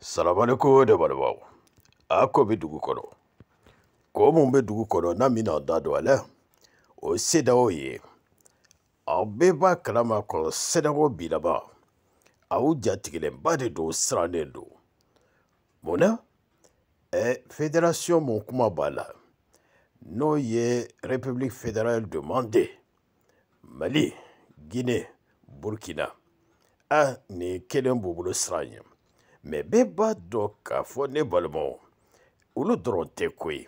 salamaleko dabalubaw a ko bɛ dugu kɔnɔ ko mun bɛ dugu kɔnɔ n'a mina da don a la o ye sedaw ye aw bɛɛ b'a kalama kɔrɔ sedaw bi laban aw jatigɛlenba de don sirannen don mun na ɛ e federation mun kuma b'a la n'o ye république fédérale de mande mali guinée burkina a nin kelen b'u bolo siran ye Me be ba do ka fwo ne bol moun, ou lou dronte kwe,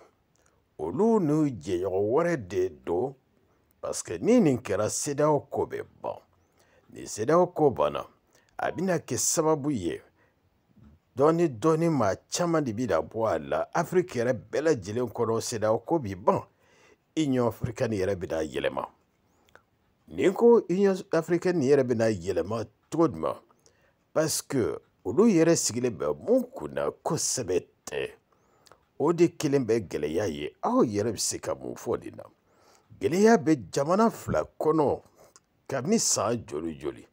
ou lou nou djen yon ware de do, paske ni nin kera seda okobe ban. Ni seda okobe ban, abina ke saba bouye, doni doni ma chaman di bidan pou adla, Afrika yon belajile yon kono seda okobi ban, inyo Afrika ni yere bidan yeleman. Niko inyo Afrika ni yere bidan yeleman, todman, paske, olu yɛrɛ sigilen bɛ mun kunna kosɛbɛ tɛ o de kelen bɛ gɛlɛya ye aw yɛrɛ bɛ se ka mun fɔ nin na gɛlɛya bɛ jamana fila kɔnɔ kabini san joli joli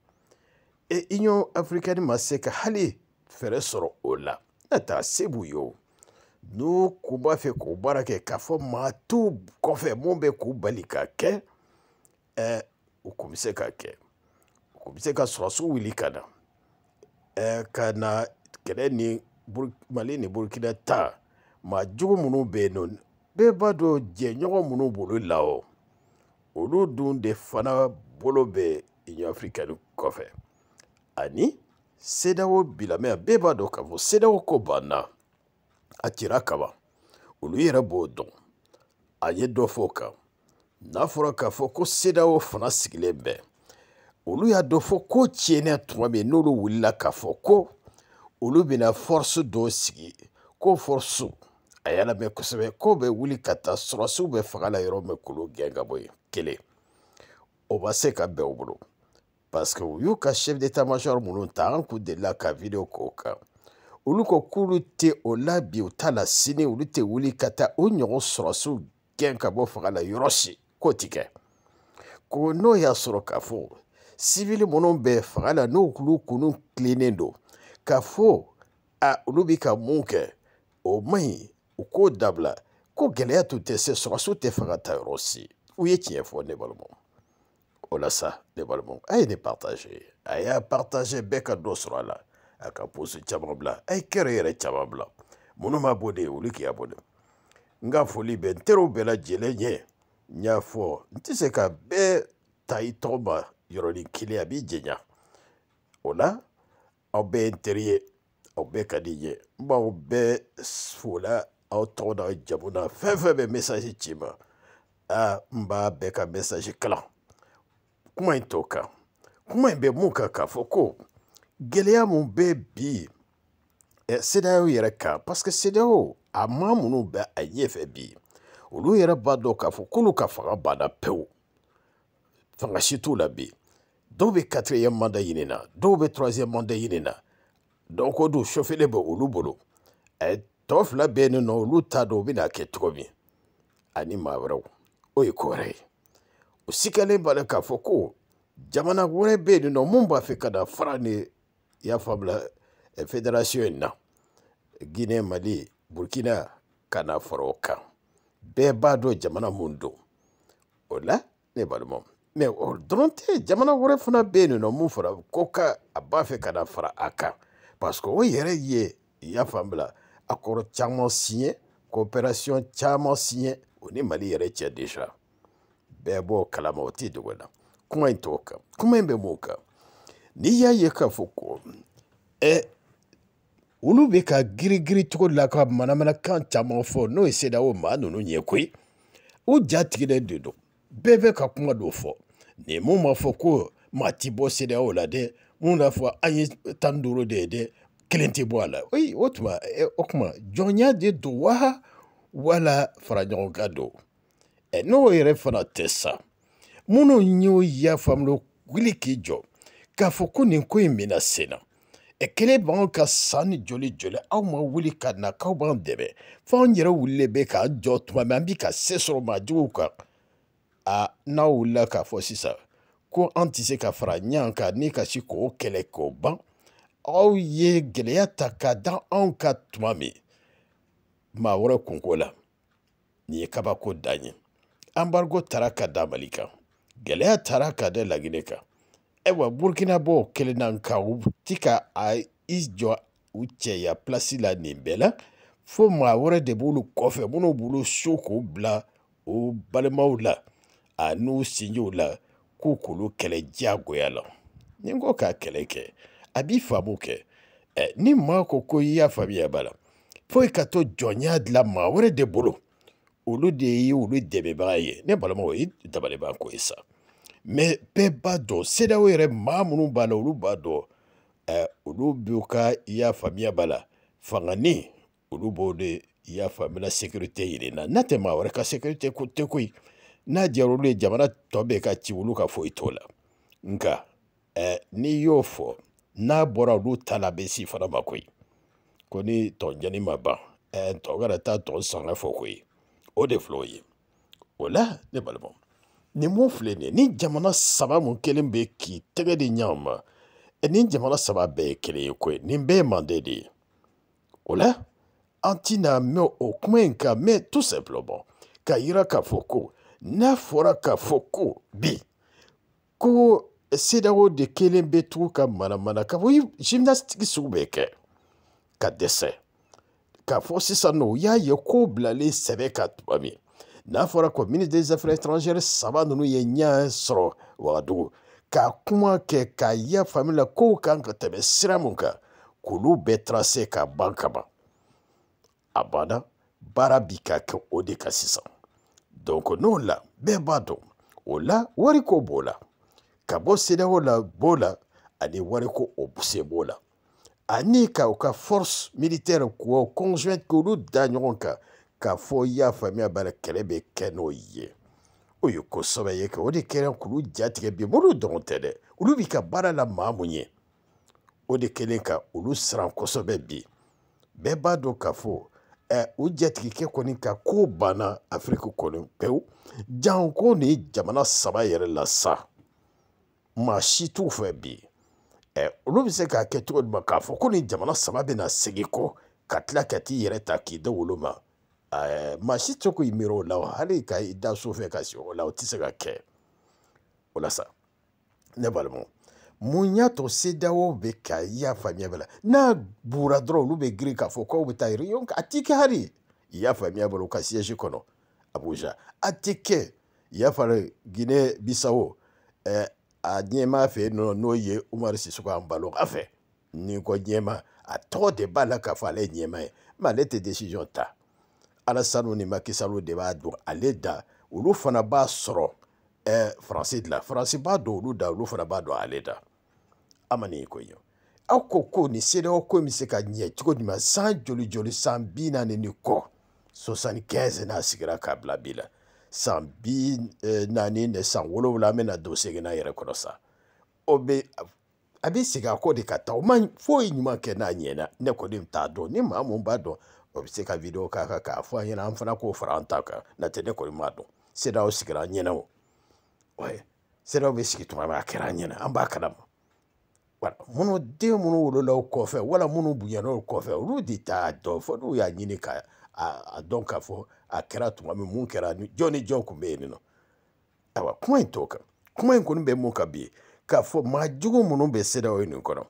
e union africaine ma se ka hali fɛɛrɛ sɔrɔ o la n'a t'a se b'u ye o n'u kun b'a fɛ k'o baara kɛ k'a fɔ maa t'u kɔfɛ mun bɛ k'u bali k'a kɛ ɛɛ u kun bɛ se k'a kɛ u kun bɛ se ka sɔrɔsiw wuli ka na Eh, ka na kɛlɛ ni mali ni burukina ta maa jugu minnu bɛ yen nɔ bɛɛ b'a dɔn jɛɲɔgɔn minnu bolo la o olu dun de fana bolo bɛ union africaine kɔfɛ ani sedawo bilamɛ yan bɛɛ b'a dɔn k'a fɔ sedawo ko banna a cira kaban olu yɛrɛ b'o dɔn a ye dɔ fɔ o kan n'a fɔra k'a fɔ ko sedawo fana sigilen bɛɛ olu y'a dɔ fɔ ko tiɲɛna tuma min n'olu wulila k'a fɔ ko olu bɛna force dɔ sigi ko force a y'a lamɛn kosɛbɛ ko bɛ wuli ka taa sɔrɔsiw bɛ faga la yɔrɔ min k'olu gɛn ka bɔ yen kelen o ma se ka bɛn u bolo parce que u y'u ka chef d'état major minnu ta an kun delila ka video k'o kan olu ko k'olu tɛ o la bi u t'a la sini olu tɛ wuli ka taa o ɲɔgɔn sɔrɔsiw gɛn ka bɔ faga la yɔrɔ si k'o ti kɛ ko n'o y'a sɔrɔ k'a fɔ sibili minnu bɛ fanga la n'olu kunnu tilennen don k'a fɔ a olu bɛ ka mun kɛ o man ɲi u k'o dabila ko gɛlɛya tun tɛ se sɔgɔso tɛ fanga ta yɔrɔ si u ye tiɲɛ fɔ ne balimaw o la sa ne balimaw a ye ne partage a y'a partage bɛɛ ka dɔ sɔrɔ a la a ka pose caman bila a ye kɛrɛ yɛrɛ caman bila minnu b'a bɔ de ye olu k'i y'a bɔ de n ka foli bɛ n teriw bɛɛ lajɛlen ɲɛ n y'a fɔ n tɛ se ka bɛɛ ta i tɔgɔ ma yɔrɔnin kelen a b'i jɛnya o la aw bɛɛ ye n teri ye aw bɛɛ ka di n ye n b'aw bɛɛ fo la aw tɔgɔ n'aw jamu na fɛn fɛn bɛ mesazi ci ma aa n b'a bɛɛ ka mesazi kalan kuma in t'o kan kuma in bɛ mun kan k'a fɔ ko gɛlɛya mun bɛ bi ɛ sedayaw yɛrɛ kan paseke sedayaw a maa minnu bɛ a ɲɛfɛ bi olu yɛrɛ b'a dɔn k'a fɔ k'olu ka fanga banna pewu fanga si t'u la bi dɔw bɛ quatrième mandat ɲini na dɔw bɛ troisième mandat ɲini na donc o dun chauffelen bɛ olu bolo ɛ tɔ fila bɛ yen nɔ olu t'a dɔn u bɛna kɛ cogo min ani maa wɛrɛw o ye ko wɛrɛ ye o sikalen b'a la k'a fɔ ko jamana wɛrɛ bɛ yen nɔ mun b'a fɛ ka na fara ni i y'a faamula fédération in na guinée mali burkina ka na fara o kan bɛɛ b'a dɔn jamana mun don o la ne balimaw mɛ o dɔrɔn tɛ jamana wɛrɛ fana bɛ yen nɔ mun fɔra ko ka a b'a fɛ ka na fara a kan parce que o yɛrɛ ye i y'a faamuya a kɔrɔ caman siɲɛ coopération caman siɲɛ o ni mali yɛrɛ cɛ déjà bɛɛ b'o kalama o tɛ dogo la kuma in t'o kan kuma in bɛ mun kan n'i y'a ye k'a fɔ ko ɛ olu bɛ ka girigiri cogo la ka manamanakan caman fɔ n'o ye seda o maa ninnu ye koyi u ja tigilen de don bɛɛ bɛ ka kuma dɔ fɔ nin mun b'a fɔ ko maa ti bɔ sedeyaw la dɛ mun b'a fɔ an ye tan duuru de ye dɛ kelen tɛ bɔ a la oyi o tuma o kuma jɔnya de don wa wala fara ɲɔgɔn kan don ɛ n'o yɛrɛ fana tɛ sa minnu y'o ya faamuya wuli k'i jɔ k'a fɔ ko nin ko in bɛna sen na ɛ kelen b'anw ka san ni joli joli aw ma wuli ka na k'aw b'an dɛmɛ f'anw yɛrɛ wulilen bɛ k'an jɔ tuma min an bɛ ka se sɔrɔ maajuguw kan. a n'aw wulila k'a fɔ sisan ko an tɛ se ka fara ɲɔgɔn kan ni ka se k'o kɛlɛ k'o ban aw ye gɛlɛya ta ka da anw ka tuma min maa wɛrɛ kunko la nin ye kabako dan ye anbarigo taara ka da mali kan gɛlɛya taara ka da laginɛ kan ayiwa burkina bɔ kelen na nka u ti ka a i jɔ u cɛya pilasi la nin bɛɛ la fo maa wɛrɛ de b'olu kɔfɛ minnu b'olu so k'u bila o balimaw la a n'u sinjiw la k'u k'olu kɛlɛ diyagoya la ni n ko k'a kɛlɛ kɛ a b'i faamu kɛ ɛ ni maa ko ko i y'a faamuya b'a la foyi ka to jɔnya dilan maa wɛrɛ de bolo olu de ye olu dɛmɛbaga ye ne balimaw o ye dabalibanko ye sa mɛ bɛɛ b'a dɔn sedaw yɛrɛ maa minnu b'a la olu b'a dɔn ɛ olu b'u ka i y'a faamuya b'a la fangani olu b'o de i y'a faamuyala sécurité yiri na n'a tɛ maa wɛrɛ ka sécurité ko tɛ koyi n'a diyara olu ye jamana tɔ bɛɛ ka ci olu ka foyi t'o la nka eh, n'i y'o fɔ n'a bɔra olu ta la a bɛ si fana ma koyi ko ni tɔnjani ma ban eh, tɔ kana taa tɔ sanga fɔ koyi o de filɛ o ye o la ne balimaw nin mun filɛ nin ye ni jamana saba mun kelen bɛ k'i tɛgɛ di ɲɔgɔn ma eh, nin jamana saba bɛɛ ye kelen ye koyi nin bɛɛ ye manden de ye o la an tɛna mɛn o kuma in kan mɛ tout simplement k'a yira k'a fɔ ko n'a fɔra k'a fɔ ko bi ko sedawo de kelen bɛ tugu ka manamana ka fɔ gymnastique sugu bɛ kɛ ka dɛsɛ k'a fɔ sisan nɔ u y'a ye ko bilalen sɛbɛ kan tuma min n'a fɔra ko ministre des affaires étrangères saba ninnu ye ɲɛ sɔrɔ wagadugu ka kuma kɛ k'a ya faamu la kow kan ka tɛmɛ sira mun kan k'olu bɛɛ tracer ka ban kaban a banna baara bi ka kɛ o de kan sisan donc n'o la bɛɛ b'a dɔn o la wariko b'o la ka bɔ sedaw la b'o la ani wariko o se b'o la ani ka u ka force militaire k'o conjointe k'olu da ɲɔgɔn kan k'a fɔ i y'a faamuya b'a la kɛlɛ bɛ kɛ n'o ye o ye kosɛbɛ ye kɛ o de kɛra k'olu jatigɛ bi mɔlu dɔrɔn tɛ dɛ olu b'i ka baara la maa mun ye o de kɛlen ka olu siran kosɛbɛ bi bɛɛ b'a dɔn k'a fɔ o jatigikɛ kɔni ka ko banna afiriki kɔni pewu janko ni jamana saba yɛrɛ la sa maa si t'u fɛ bi olu bɛ se k'a kɛ cogo jumɛn k'a fɔ ko nin jamana saba bɛ na segin kɔ ka tila ka t'i yɛrɛ ta k'i da wolo ma maa si tɛ k'i miiri o la hali ka i da so fɛ ka se o la o tɛ se ka kɛ o la sa ne balimaw munya se dawo bɛ ka y'a faamuya bɛ la n'a bura dɔrɔn olu bɛ girin k'a fɔ k'aw bɛ taa réunion a ti kɛ hali i y'a faamuya bɛ la ka siège kɔnɔ abuja a ti kɛ i y'a fara gine bissau ɛɛ a ɲɛmaa fɛ nɔ n'o ye umaru sisoko an balo a fɛ ni ko ɲɛma a tɔgɔ de b'a la k'a fɔ ale ɲɛma ye mɛ ale tɛ décision ta alasanu ni makisalo de b'a dɔn ale da olu fana b'a sɔrɔ ɛɛ eh, faransi dilan faransi b'a dɔn olu da olu fana b'a dɔn ale da a ma nin ye ko ye aw ko ko nin seerew ko in bɛ se ka ɲɛ cogo jumɛn san joli joli san bi naani ni kɔ sosani kɛnze n'a sigira k'a bila bi la san bi eh, naani ni san wolonwula an bɛna don seginna yɛrɛ kɔnɔ sa o bɛ a bɛ segin a kɔ de ka taa o ma foyi ɲuman kɛ n'a ɲɛna ne kɔni t'a dɔn ni maa mun b'a dɔn o bɛ se ka k'a kan k'a fɔ an ɲɛna an fana k'o fara an ta kan n'o tɛ ne kɔni m'a dɔn seerew sigira an ɲɛna o. sira bɛ sigi tuma min a kɛra an ɲɛna an b'a kalama wala minnu den minnu wolola o kɔfɛ wala minnu bonyana o kɔfɛ olu de t'a dɔn fo n'u y'a ɲini ka a dɔn k'a fɔ a kɛra tuma min mun kɛra jɔn ni jɔn tun bɛ yen nɔ ayiwa kuma in t'o kan kuma in kɔni bɛ mun kan bi k'a fɔ maa jugu minnu bɛ sira o nin kɔnɔ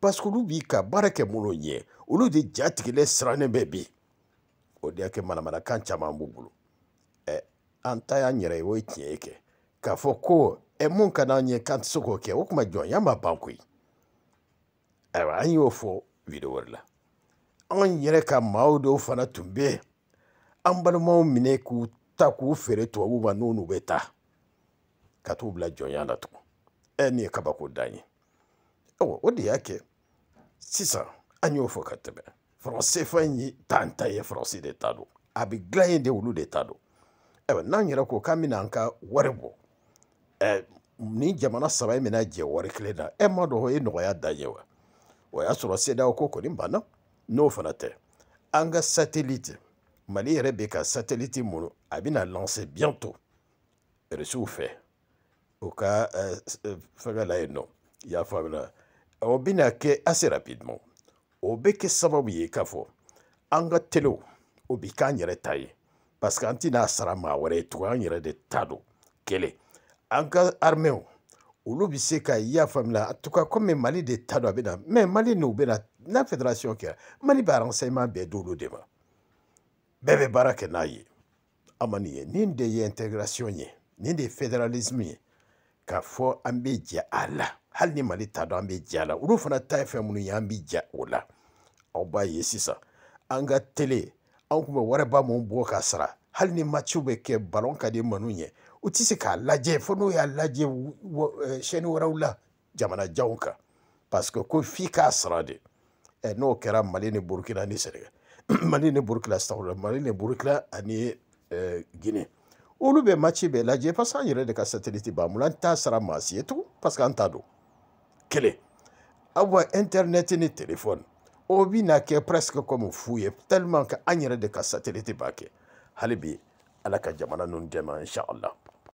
parce que olu b'i ka baara kɛ minnu ɲɛ olu de jatigilen sirannen bɛ bi o de y'a kɛ manamanakan caman b'u bolo ɛ an ta y'an yɛrɛ ye o ye tiɲɛ ye kɛ k'a fɔ ko ɛ e mun ka d'an ye k'an tɛ se k'o kɛ o kuma jɔnya ma ban koyi ayiwa an y'o fɔ video wɛrɛ la anw yɛrɛ ka maaw dɔw fana tun bɛ yen an balimaw minɛ k'u ta k'u feere tubabuw ma n'u n'u bɛ taa ka t'u bila jɔnya la tugun ɛ nin ye kabako dan ye ɔ o de y'a kɛ sisan an y'o fɔ ka tɛmɛ faransi fa in ye tan ta ye faransi de ta don a bɛ dilan yen de olu de ta don ayiwa n'an yɛrɛ ko k'an bɛna an ka wari bɔ nin jamana saba in bɛna jɛ wari kelen na e ma dɔn o ye nɔgɔya dan ye wa o y'a sɔrɔ sedaw ko kɔni banna n'o fana tɛ an ka satellite mali yɛrɛ bɛ ka satellite mun a bɛna lancer bientôt rusiw fɛ u ka fɛngɛ la yen nɔ i y'a faamuya o bɛna kɛ assez rapidement o bɛ kɛ sababu ye k'a fɔ an ka telew o bi k'an yɛrɛ ta ye parce que an tɛna sara maa wɛrɛ ye tugun an yɛrɛ de ta don kelen an ka armée olu bɛ se ka y'a faamuya en tout cas komi mali de ta don a bɛ na mais mali n'u bɛ na n'a fédération kɛra mali bɛ renseignement bɛɛ di olu de ma bɛɛ bɛ baara kɛ n'a ye a ma nin ye nin de ye intégration ye nin de ye fédéralisme ye k'a fɔ an bɛ jɛ a la hali ni mali t'a dɔn an bɛ jɛ a la olu fana ta ye fɛn minnu ye an bɛ jɛ o la aw b'a ye sisan an ka tele an tun bɛ waraba mun bɔ k'a sara hali ni match bɛ kɛ ballon ka di manu ye u ti se k'a lajɛ fo n'u y'a lajɛ sɛni wɛrɛw la jamanajanw kan parce que ko f'i k'a sara de ɛ n'o kɛra mali ni burukina ni sɛnɛga mali ni burukina sawura mali ni burukina ani gine olu bɛ match bɛɛ lajɛ parce que an yɛrɛ de ka satellite b'an bolo an t'a sara maa si ye tugun parce que an t'a dɔn kelen aw ka internet ni téléphone o bi na kɛ presque comme fu ye tellement que an yɛrɛ de ka satellite b'a kɛ hali bi ala ka jamana ninnu dɛmɛ inshallah